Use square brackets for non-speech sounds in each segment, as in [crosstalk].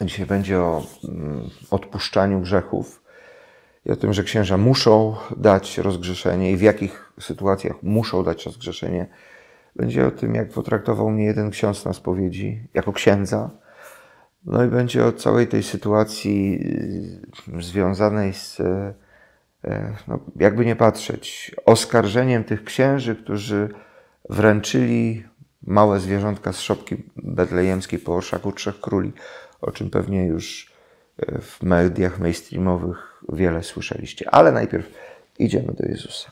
Dzisiaj będzie o mm, odpuszczaniu grzechów i o tym, że księża muszą dać rozgrzeszenie i w jakich sytuacjach muszą dać rozgrzeszenie. Będzie o tym, jak potraktował mnie jeden ksiądz na spowiedzi jako księdza. No i będzie o całej tej sytuacji y, związanej z, y, y, no, jakby nie patrzeć, oskarżeniem tych księży, którzy wręczyli małe zwierzątka z szopki betlejemskiej po orszaku Trzech Króli o czym pewnie już e, w mediach mainstreamowych wiele słyszeliście. Ale najpierw idziemy do Jezusa.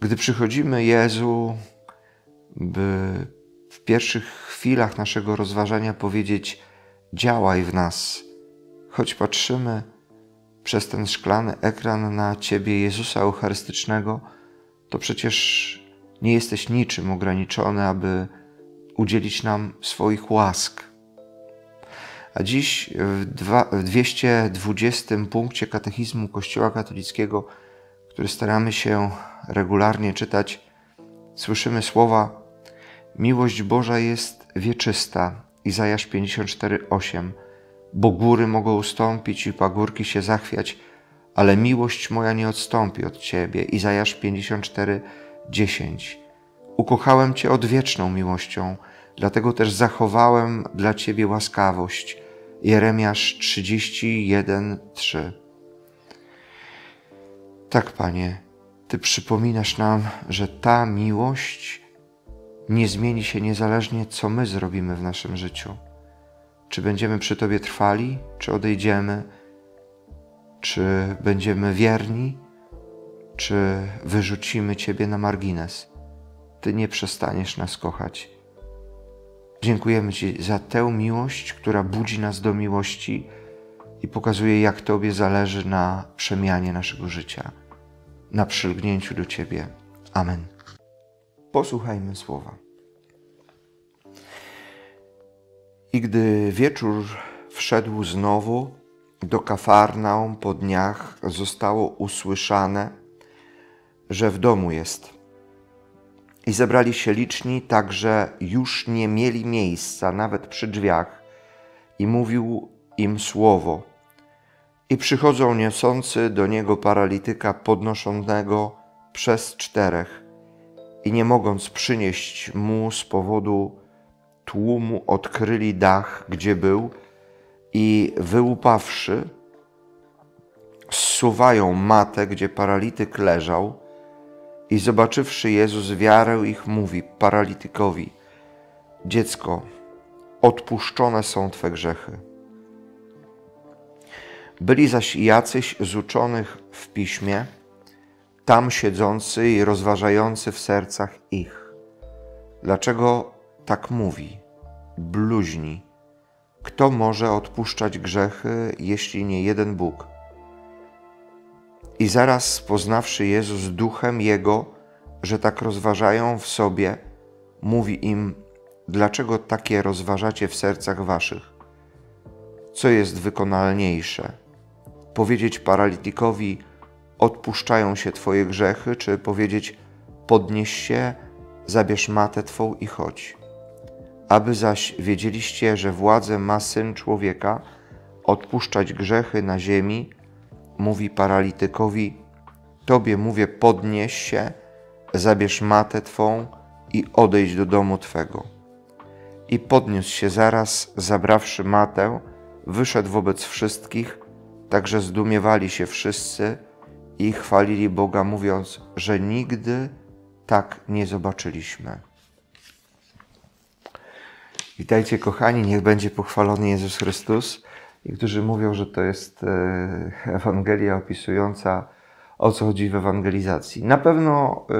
Gdy przychodzimy Jezu, by w pierwszych chwilach naszego rozważania powiedzieć: Działaj w nas, choć patrzymy przez ten szklany ekran na Ciebie, Jezusa Eucharystycznego, to przecież nie jesteś niczym ograniczony, aby udzielić nam swoich łask. A dziś w, dwa, w 220 punkcie katechizmu Kościoła katolickiego, który staramy się regularnie czytać, słyszymy słowa: Miłość Boża jest wieczysta. Izajasz 54:8. Bo góry mogą ustąpić i pagórki się zachwiać, ale miłość moja nie odstąpi od ciebie. Izajasz 54:10. Ukochałem cię odwieczną miłością, dlatego też zachowałem dla ciebie łaskawość. Jeremiasz 31:3. Tak, Panie, Ty przypominasz nam, że ta miłość nie zmieni się niezależnie, co my zrobimy w naszym życiu. Czy będziemy przy Tobie trwali, czy odejdziemy, czy będziemy wierni, czy wyrzucimy Ciebie na margines. Ty nie przestaniesz nas kochać. Dziękujemy Ci za tę miłość, która budzi nas do miłości i pokazuje, jak Tobie zależy na przemianie naszego życia, na przylgnięciu do Ciebie. Amen. Posłuchajmy słowa. I gdy wieczór wszedł znowu do Kafarnaum po dniach, zostało usłyszane, że w domu jest i zebrali się liczni, tak że już nie mieli miejsca, nawet przy drzwiach, i mówił im słowo. I przychodzą niosący do niego paralityka podnoszonego przez czterech, i nie mogąc przynieść mu z powodu tłumu, odkryli dach, gdzie był, i wyłupawszy, zsuwają matę, gdzie paralityk leżał i zobaczywszy Jezus wiarę ich mówi paralitykowi: Dziecko, odpuszczone są twe grzechy. Byli zaś jacyś z uczonych w piśmie, tam siedzący i rozważający w sercach ich. Dlaczego tak mówi? Bluźni. Kto może odpuszczać grzechy, jeśli nie jeden Bóg? I zaraz poznawszy Jezus duchem Jego, że tak rozważają w sobie, mówi im: Dlaczego takie rozważacie w sercach waszych? Co jest wykonalniejsze? Powiedzieć paralitykowi, Odpuszczają się twoje grzechy, czy powiedzieć: Podnieś się, zabierz matę twą i chodź. Aby zaś wiedzieliście, że władzę ma syn człowieka odpuszczać grzechy na ziemi, mówi paralitykowi: Tobie mówię, podnieś się, zabierz matę twą i odejdź do domu twego. I podniósł się zaraz, zabrawszy matę, wyszedł wobec wszystkich, także zdumiewali się wszyscy i chwalili Boga, mówiąc, że nigdy tak nie zobaczyliśmy. Witajcie, kochani, niech będzie pochwalony Jezus Chrystus. Niektórzy którzy mówią, że to jest e, Ewangelia opisująca o co chodzi w ewangelizacji. Na pewno e,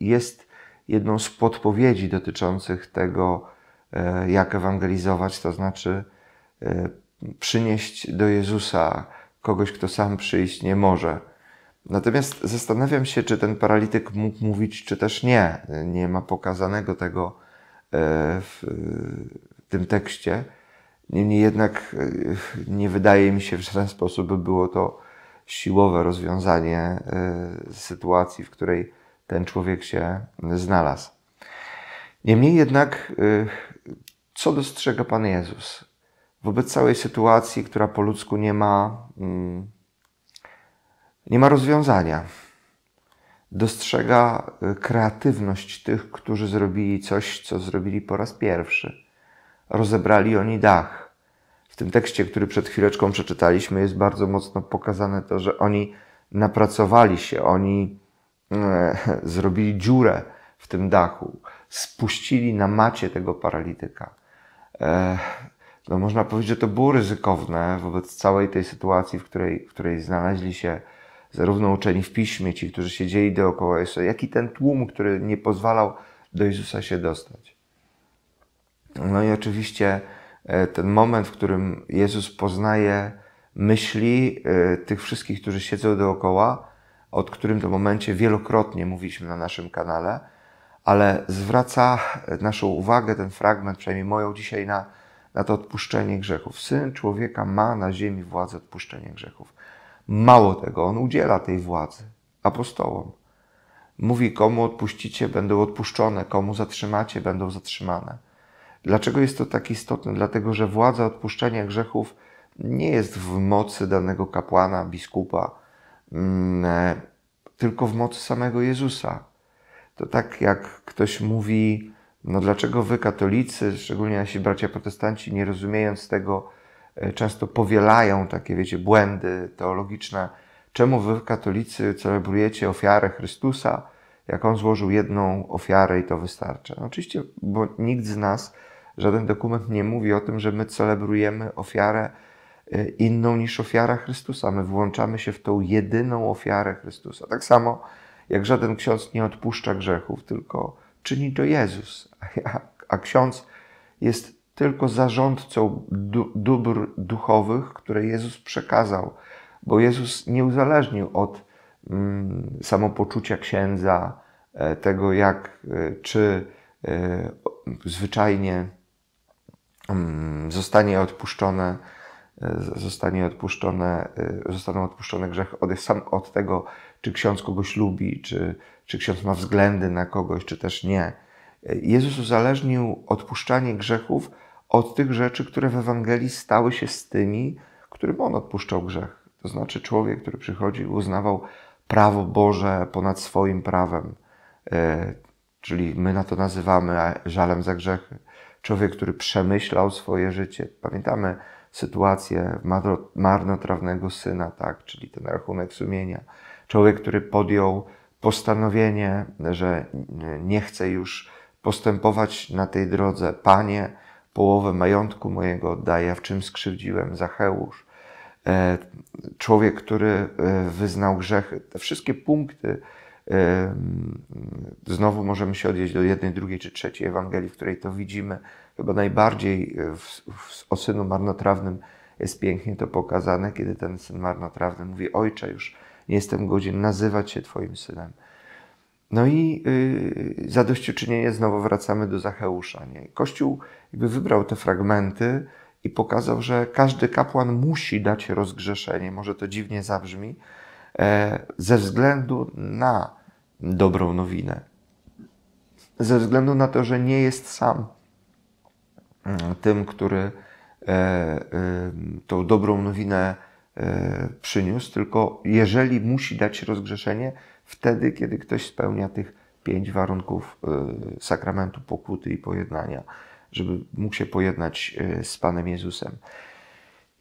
jest jedną z podpowiedzi dotyczących tego, e, jak ewangelizować, to znaczy przynieść do Jezusa kogoś, kto sam przyjść nie może. Natomiast zastanawiam się, czy ten paralityk mógł mówić, czy też nie. Nie ma pokazanego tego w tym tekście. Niemniej jednak e, nie wydaje mi się, w żaden sposób by było to siłowe rozwiązanie e, sytuacji, w której ten człowiek się znalazł. Niemniej jednak, e, co dostrzega Pan Jezus wobec całej sytuacji, która po ludzku nie ma, mm, nie ma rozwiązania? Dostrzega kreatywność tych, którzy zrobili coś, co zrobili po raz pierwszy rozebrali oni dach. W tym tekście, który przed chwileczką przeczytaliśmy, jest bardzo mocno pokazane to, że oni napracowali się, oni e, [laughs] zrobili dziurę w tym dachu, spuścili na macie tego paralityka. E, no można powiedzieć, że to było ryzykowne wobec całej tej sytuacji, w której, w której znaleźli się zarówno uczeni w piśmie, ci, którzy siedzieli dookoła Jezusa, jak i ten tłum, który nie pozwalał do Jezusa się dostać. No i oczywiście e, ten moment, w którym Jezus poznaje myśli e, tych wszystkich, którzy siedzą dookoła, od którym to momencie wielokrotnie mówiliśmy na naszym kanale, ale zwraca naszą uwagę ten fragment, przynajmniej moją dzisiaj, na, na to odpuszczenie grzechów. Syn człowieka ma na ziemi władzę odpuszczenia grzechów. Mało tego, on udziela tej władzy apostołom. Mówi, komu odpuścicie, będą odpuszczone, komu zatrzymacie, będą zatrzymane. Dlaczego jest to tak istotne? Dlatego, że władza odpuszczenia grzechów nie jest w mocy danego kapłana, biskupa, mm, e, tylko w mocy samego Jezusa. To tak jak ktoś mówi, no dlaczego wy katolicy, szczególnie nasi bracia protestanci, nie rozumiejąc tego, e, często powielają takie, wiecie, błędy teologiczne. Czemu wy katolicy celebrujecie ofiarę Chrystusa, jak on złożył jedną ofiarę i to wystarcza? No oczywiście, bo nikt z nas Żaden dokument nie mówi o tym, że my celebrujemy ofiarę y, inną niż ofiara Chrystusa. My włączamy się w tą jedyną ofiarę Chrystusa. Tak samo jak żaden ksiądz nie odpuszcza grzechów, tylko czyni to Jezus. A, ksiądz jest tylko zarządcą dóbr duchowych, które Jezus przekazał, bo Jezus nie uzależnił od mm, samopoczucia księdza, e, tego jak e, czy y, zwyczajnie Mm, zostanie odpuszczone, e, zostanie odpuszczone, e, zostaną odpuszczone grzechy od, sam od tego, czy ksiądz kogoś lubi, czy, czy ksiądz ma względy na kogoś, czy też nie. E, Jezus uzależnił odpuszczanie grzechów od tych rzeczy, które w Ewangelii stały się z tymi, którym On odpuszczał grzech. To znaczy człowiek, który przychodził, uznawał prawo Boże ponad swoim prawem, czyli my na to nazywamy żalem za grzechy człowiek, który przemyślał swoje życie. Pamiętamy sytuację marnotrawnego syna, tak, czyli ten rachunek sumienia. Człowiek, który podjął postanowienie, że nie chce już postępować na tej drodze. Panie, połowę majątku mojego oddaję, w czym skrzywdziłem Zacheusz. E, człowiek, który e, wyznał grzechy. Te wszystkie punkty, Znowu możemy się odnieść do jednej, drugiej czy trzeciej Ewangelii, w której to widzimy. Chyba najbardziej e, w, w, o synu marnotrawnym jest pięknie to pokazane, kiedy ten syn marnotrawny mówi: Ojcze, już nie jestem godzien nazywać się Twoim synem. No i yy, zadośćuczynienie znowu wracamy do Zacheusza. Nie? Kościół jakby wybrał te fragmenty i pokazał, że każdy kapłan musi dać rozgrzeszenie. Może to dziwnie zabrzmi, E, ze względu na dobrą nowinę, ze względu na to, że nie jest sam mm, tym, który e, e, tą dobrą nowinę przyniósł, tylko jeżeli musi dać rozgrzeszenie, wtedy, kiedy ktoś spełnia tych pięć warunków sakramentu pokuty i pojednania, żeby mógł się pojednać z Panem Jezusem.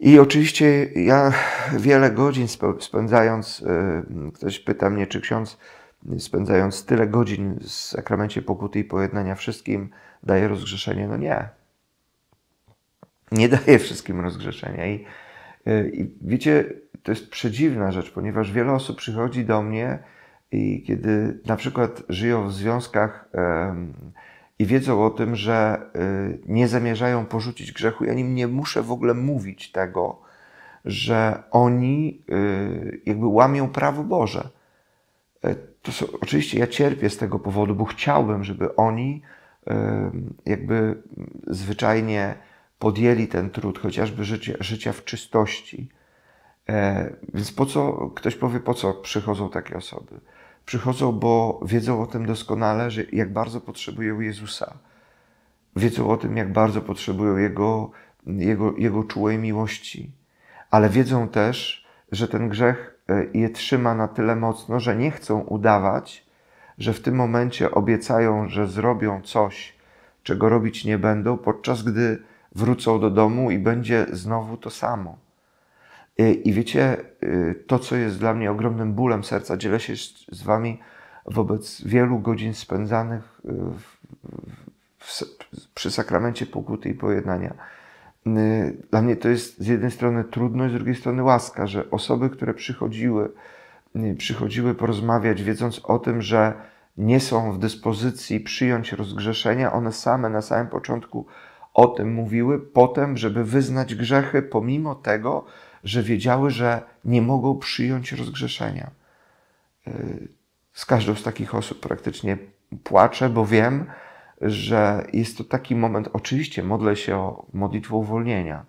I oczywiście ja wiele godzin spędzając, e, ktoś pyta mnie, czy ksiądz spędzając tyle godzin w sakramencie pokuty i pojednania wszystkim daje rozgrzeszenie. No nie. Nie [laughs] daje wszystkim rozgrzeszenia. I, e, I wiecie, to jest przedziwna rzecz, ponieważ wiele osób przychodzi do mnie i kiedy na przykład żyją w związkach i wiedzą o tym, że y, nie zamierzają porzucić grzechu. Ja nim nie muszę w ogóle mówić tego, że oni y, jakby łamią prawo Boże. Y, to są, oczywiście ja cierpię z tego powodu, bo chciałbym, żeby oni jakby zwyczajnie podjęli ten trud, chociażby życia, życia w czystości. E, więc po co, ktoś powie, po co przychodzą takie osoby? Przychodzą, bo wiedzą o tym doskonale, że jak bardzo potrzebują Jezusa. Wiedzą o tym, jak bardzo potrzebują Jego, Jego, Jego czułej miłości. Ale wiedzą też, że ten grzech e, je trzyma na tyle mocno, że nie chcą udawać, że w tym momencie obiecają, że zrobią coś, czego robić nie będą, podczas gdy wrócą do domu i będzie znowu to samo. Y, I wiecie, y, to co jest dla mnie ogromnym bólem serca, dzielę się z Wami wobec wielu godzin spędzanych y, w, w, przy sakramencie pokuty i pojednania. Dla mnie to jest z jednej strony trudność, z drugiej strony łaska, że osoby, które przychodziły, przychodziły porozmawiać, wiedząc o tym, że nie są w dyspozycji przyjąć rozgrzeszenia, one same na samym początku o tym mówiły, potem, żeby wyznać grzechy, pomimo tego, że wiedziały, że nie mogą przyjąć rozgrzeszenia. Y, z każdą z takich osób praktycznie płaczę, bo wiem, że jest to taki moment. Oczywiście modlę się o modlitwę uwolnienia,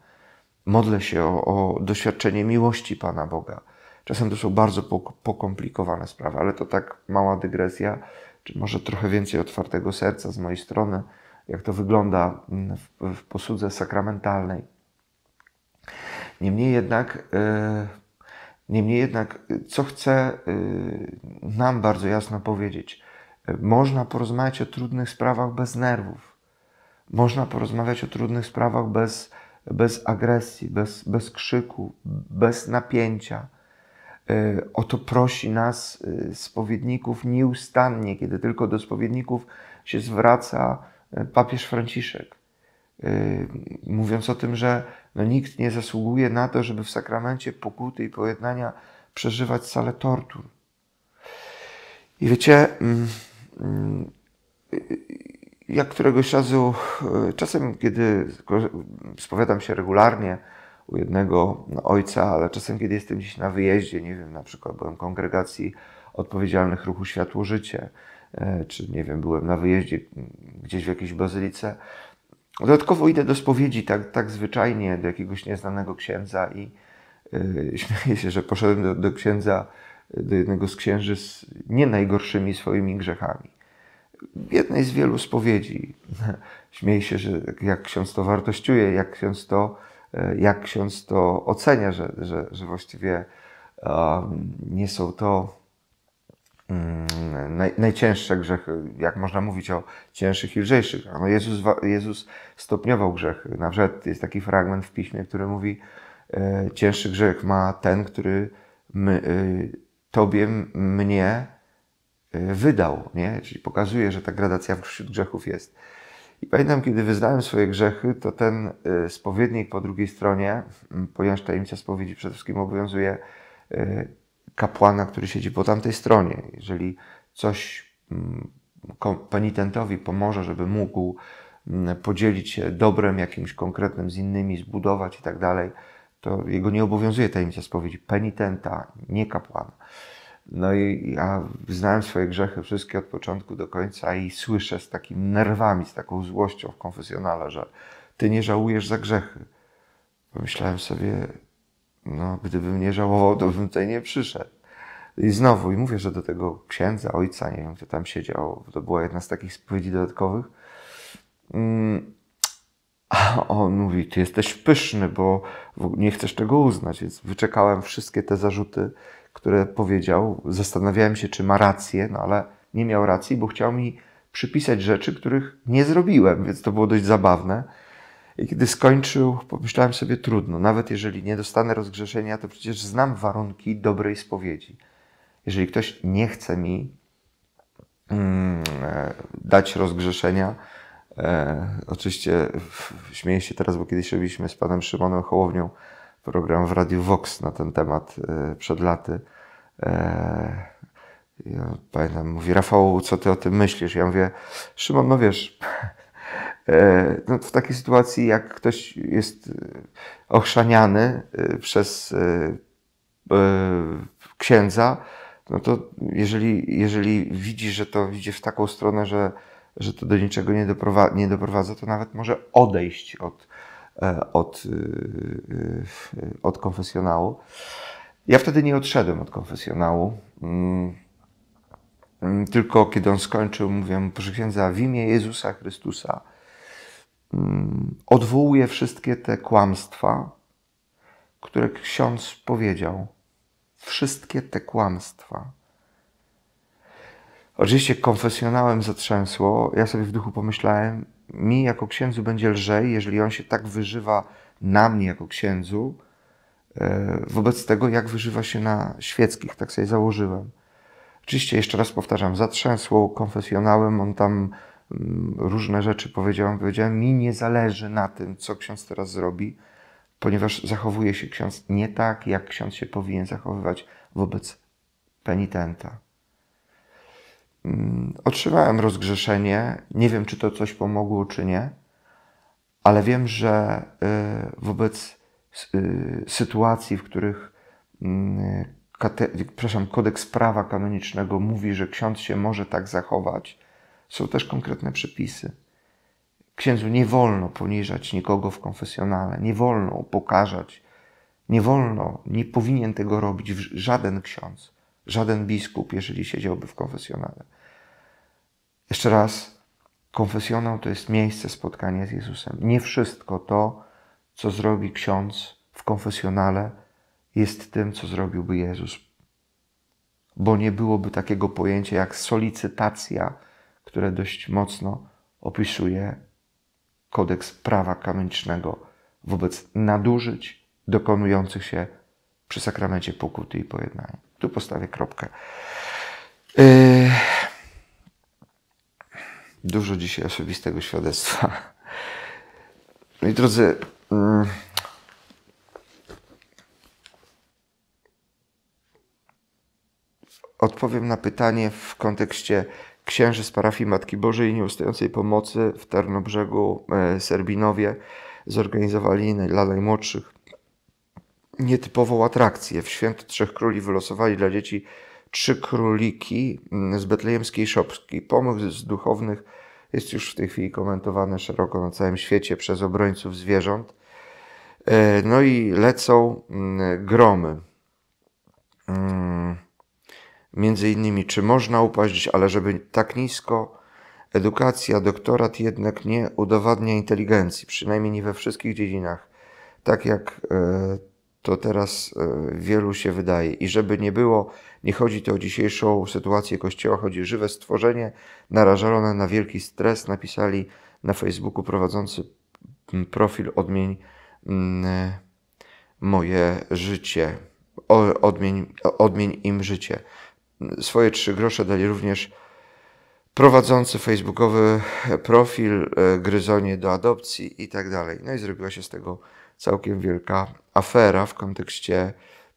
modlę się o, o doświadczenie miłości Pana Boga. Czasem to są bardzo pokomplikowane sprawy, ale to tak mała dygresja, czy może trochę więcej otwartego serca z mojej strony, jak to wygląda w, w posłudze sakramentalnej. Niemniej jednak, e, niemniej jednak, co chcę e, nam bardzo jasno powiedzieć, można porozmawiać o trudnych sprawach bez nerwów. Można porozmawiać o trudnych sprawach bez, bez agresji, bez, bez krzyku, bez napięcia. E, o to prosi nas spowiedników nieustannie, kiedy tylko do spowiedników się zwraca papież Franciszek. Y, mówiąc o tym, że no, nikt nie zasługuje na to, żeby w sakramencie pokuty i pojednania przeżywać salę tortur. I wiecie, mm, mm, jak któregoś razu, y, czasem kiedy spowiadam się regularnie u jednego ojca, ale czasem kiedy jestem gdzieś na wyjeździe, nie wiem, na przykład byłem w kongregacji odpowiedzialnych ruchu Światło Życie, y, czy nie wiem, byłem na wyjeździe gdzieś w jakiejś bazylice, Dodatkowo idę do spowiedzi tak, tak zwyczajnie, do jakiegoś nieznanego księdza i yy, [laughs] śmieję się, że poszedłem do, do księdza, do jednego z księży z nie najgorszymi swoimi grzechami. W jednej z wielu spowiedzi [laughs] śmieję się, że jak ksiądz to wartościuje, jak ksiądz to, e, jak ksiądz to ocenia, że, że, że właściwie um, nie są to Mm, naj, najcięższe grzechy, jak można mówić o cięższych i lżejszych. No Jezus, Jezus stopniował grzechy. Nawet jest taki fragment w piśmie, który mówi, e, cięższy grzech ma ten, który my, e, tobie, mnie e, wydał. Nie? Czyli pokazuje, że ta gradacja wśród grzechów jest. I pamiętam, kiedy wyznałem swoje grzechy, to ten spowiednik e, po drugiej stronie, ponieważ tajemnica spowiedzi przede wszystkim obowiązuje e, kapłana, który siedzi po tamtej stronie. Jeżeli coś mm, penitentowi pomoże, żeby mógł mm, podzielić się dobrem jakimś konkretnym z innymi, zbudować i tak dalej, to jego nie obowiązuje tajemnica spowiedzi penitenta, nie kapłana. No i ja znałem swoje grzechy wszystkie od początku do końca i słyszę z takimi nerwami, z taką złością w konfesjonale, że ty nie żałujesz za grzechy. Pomyślałem sobie, no, gdybym nie żałował, to bym tutaj nie przyszedł. I znowu, i mówię, że do tego księdza, ojca, nie wiem, kto tam siedział, to była jedna z takich spowiedzi dodatkowych. Mm, a on mówi, ty jesteś pyszny, bo nie chcesz tego uznać, więc wyczekałem wszystkie te zarzuty, które powiedział. Zastanawiałem się, czy ma rację, no ale nie miał racji, bo chciał mi przypisać rzeczy, których nie zrobiłem, więc to było dość zabawne. I kiedy skończył, pomyślałem sobie, trudno, nawet jeżeli nie dostanę rozgrzeszenia, to przecież znam warunki dobrej spowiedzi. Jeżeli ktoś nie chce mi mm, e, dać rozgrzeszenia, e, oczywiście śmieję się teraz, bo kiedyś robiliśmy z panem Szymonem Hołownią program w Radiu Vox na ten temat e, przed laty. pamiętam, mówi Rafał, co ty o tym myślisz? Ja mówię, Szymon, no wiesz, E, no, w takiej sytuacji, jak ktoś jest e, ochrzaniany e, przez księdza, no to jeżeli, jeżeli widzi, że to idzie w taką stronę, że, że to do niczego nie doprowadza, nie doprowadza to nawet może odejść od, od, od konfesjonału. Ja wtedy nie odszedłem od konfesjonału. Mm. Mm, tylko kiedy on skończył, mówię proszę księdza, w imię Jezusa Chrystusa, Mm, odwołuje wszystkie te kłamstwa, które ksiądz powiedział. Wszystkie te kłamstwa. Oczywiście konfesjonałem zatrzęsło. Ja sobie w duchu pomyślałem, mi jako księdzu będzie lżej, jeżeli on się tak wyżywa na mnie jako księdzu, e, wobec tego, jak wyżywa się na świeckich. Tak sobie założyłem. Oczywiście, jeszcze raz powtarzam, zatrzęsło konfesjonałem, on tam Mm, różne rzeczy powiedziałem. Powiedziałem, mi nie zależy na tym, co ksiądz teraz zrobi, ponieważ zachowuje się ksiądz nie tak, jak ksiądz się powinien zachowywać wobec penitenta. Mm, otrzymałem rozgrzeszenie. Nie wiem, czy to coś pomogło, czy nie, ale wiem, że y, wobec y, sytuacji, w których mm, przepraszam, kodeks prawa kanonicznego mówi, że ksiądz się może tak zachować, są też konkretne przepisy. Księdzu nie wolno poniżać nikogo w konfesjonale, nie wolno upokarzać, nie wolno, nie powinien tego robić żaden ksiądz, żaden biskup, jeżeli siedziałby w konfesjonale. Jeszcze raz, konfesjonał to jest miejsce spotkania z Jezusem. Nie wszystko to, co zrobi ksiądz w konfesjonale, jest tym, co zrobiłby Jezus. Bo nie byłoby takiego pojęcia jak solicytacja, które dość mocno opisuje kodeks prawa kanonicznego wobec nadużyć dokonujących się przy sakramencie pokuty i pojednania. Tu postawię kropkę. Yy... Dużo dzisiaj osobistego świadectwa. i drodzy, yy... odpowiem na pytanie w kontekście księży z parafii Matki Bożej Nieustającej Pomocy w Tarnobrzegu, e, Serbinowie zorganizowali dla najmłodszych nietypową atrakcję. W Święto Trzech Króli wylosowali dla dzieci trzy króliki z betlejemskiej szopki. Pomysł z duchownych jest już w tej chwili komentowany szeroko na całym świecie przez obrońców zwierząt. E, no i lecą gromy. Mm między innymi, czy można upaść, ale żeby tak nisko, edukacja, doktorat jednak nie udowadnia inteligencji, przynajmniej nie we wszystkich dziedzinach, tak jak e, to teraz e, wielu się wydaje. I żeby nie było, nie chodzi to o dzisiejszą sytuację Kościoła, chodzi o żywe stworzenie narażone na wielki stres, napisali na Facebooku prowadzący profil Odmień moje życie. Odmień, odmień im życie swoje trzy grosze dali również prowadzący facebookowy profil e, Gryzonie do adopcji i tak dalej. No i zrobiła się z tego całkiem wielka afera w kontekście,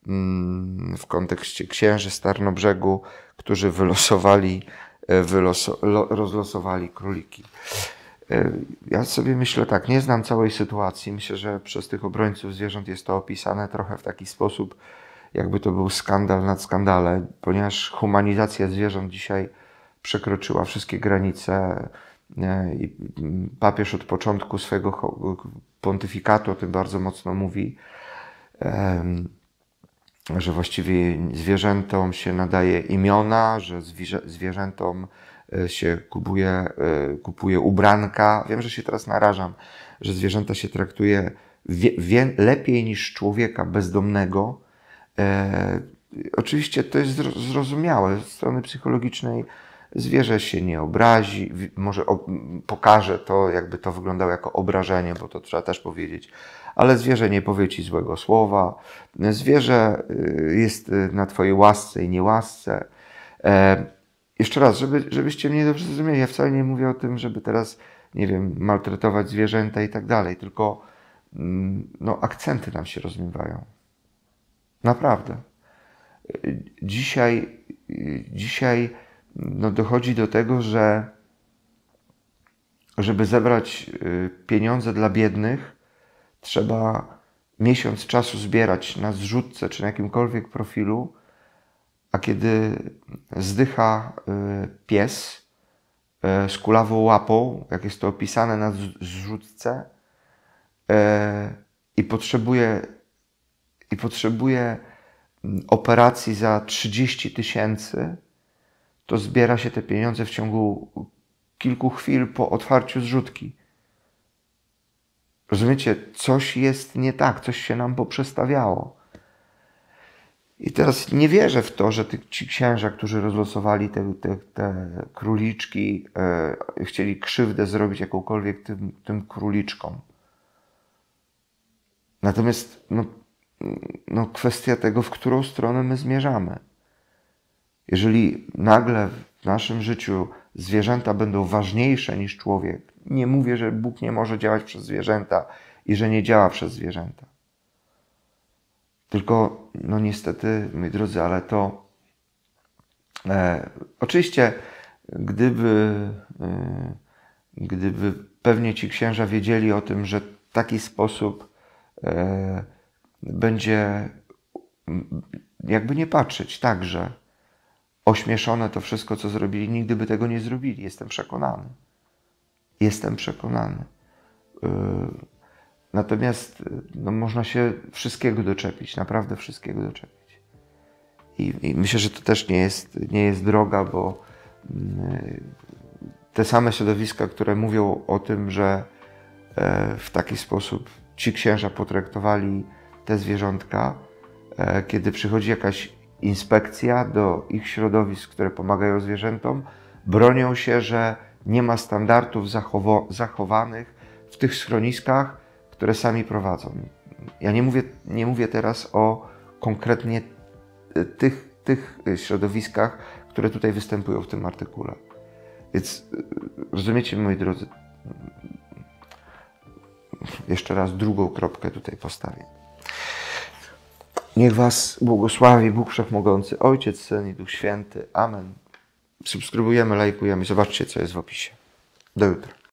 mm, w kontekście księży Starnobrzegu, którzy wylosowali, e, wyloso, rozlosowali króliki. E, ja sobie myślę tak, nie znam całej sytuacji. Myślę, że przez tych obrońców zwierząt jest to opisane trochę w taki sposób, jakby to był skandal nad skandale, ponieważ humanizacja zwierząt dzisiaj przekroczyła wszystkie granice i papież od początku swojego pontyfikatu o tym bardzo mocno mówi, że właściwie zwierzętom się nadaje imiona, że zwierzętom e, się kupuje, e, kupuje ubranka. Wiem, że się teraz narażam, że zwierzęta się traktuje lepiej niż człowieka bezdomnego, E, oczywiście to jest zrozumiałe. Z strony psychologicznej zwierzę się nie obrazi, może pokaże to, jakby to wyglądało jako obrażenie, bo to trzeba też powiedzieć, ale zwierzę nie powie ci złego słowa. Zwierzę y, jest y, na twojej łasce i niełasce. E, jeszcze raz, żeby, żebyście mnie dobrze zrozumieli, ja wcale nie mówię o tym, żeby teraz, nie wiem, maltretować zwierzęta i tak dalej, tylko mm, no, akcenty nam się rozmywają. Naprawdę. Dzisiaj, dzisiaj no dochodzi do tego, że żeby zebrać y, pieniądze dla biednych, trzeba miesiąc czasu zbierać na zrzutce czy na jakimkolwiek profilu, a kiedy zdycha y, pies y, z kulawą łapą, jak jest to opisane na zrzutce, i potrzebuje i potrzebuje mm, operacji za 30 tysięcy, to zbiera się te pieniądze w ciągu kilku chwil po otwarciu zrzutki. Rozumiecie, coś jest nie tak, coś się nam poprzestawiało. I teraz nie wierzę w to, że ty, ci księża, którzy rozlosowali te, te, te króliczki, yy, chcieli krzywdę zrobić jakąkolwiek tym, tym króliczkom. Natomiast no, no, kwestia tego, w którą stronę my zmierzamy. Jeżeli nagle w naszym życiu zwierzęta będą ważniejsze niż człowiek, nie mówię, że Bóg nie może działać przez zwierzęta i że nie działa przez zwierzęta. Tylko, no niestety, moi drodzy, ale to. E, oczywiście, gdyby, e, gdyby pewnie ci księża wiedzieli o tym, że taki sposób e, będzie, jakby nie patrzeć, także ośmieszone to wszystko, co zrobili, nigdy by tego nie zrobili. Jestem przekonany. Jestem przekonany. Y, natomiast y, no, można się wszystkiego doczepić, naprawdę wszystkiego doczepić. I, I, myślę, że to też nie jest, nie jest droga, bo y, te same środowiska, które mówią o tym, że e, w taki sposób ci księża potraktowali te zwierzątka, e, kiedy przychodzi jakaś inspekcja do ich środowisk, które pomagają zwierzętom, bronią się, że nie ma standardów zachowanych w tych schroniskach, które sami prowadzą. Ja nie mówię, nie mówię teraz o konkretnie e, tych, tych środowiskach, które tutaj występują w tym artykule. Więc e, rozumiecie, moi drodzy, jeszcze raz drugą kropkę tutaj postawię. Niech Was błogosławi Bóg Wszechmogący, Ojciec, Syn i Duch Święty. Amen. Subskrybujemy, lajkujemy. Zobaczcie, co jest w opisie. Do jutra.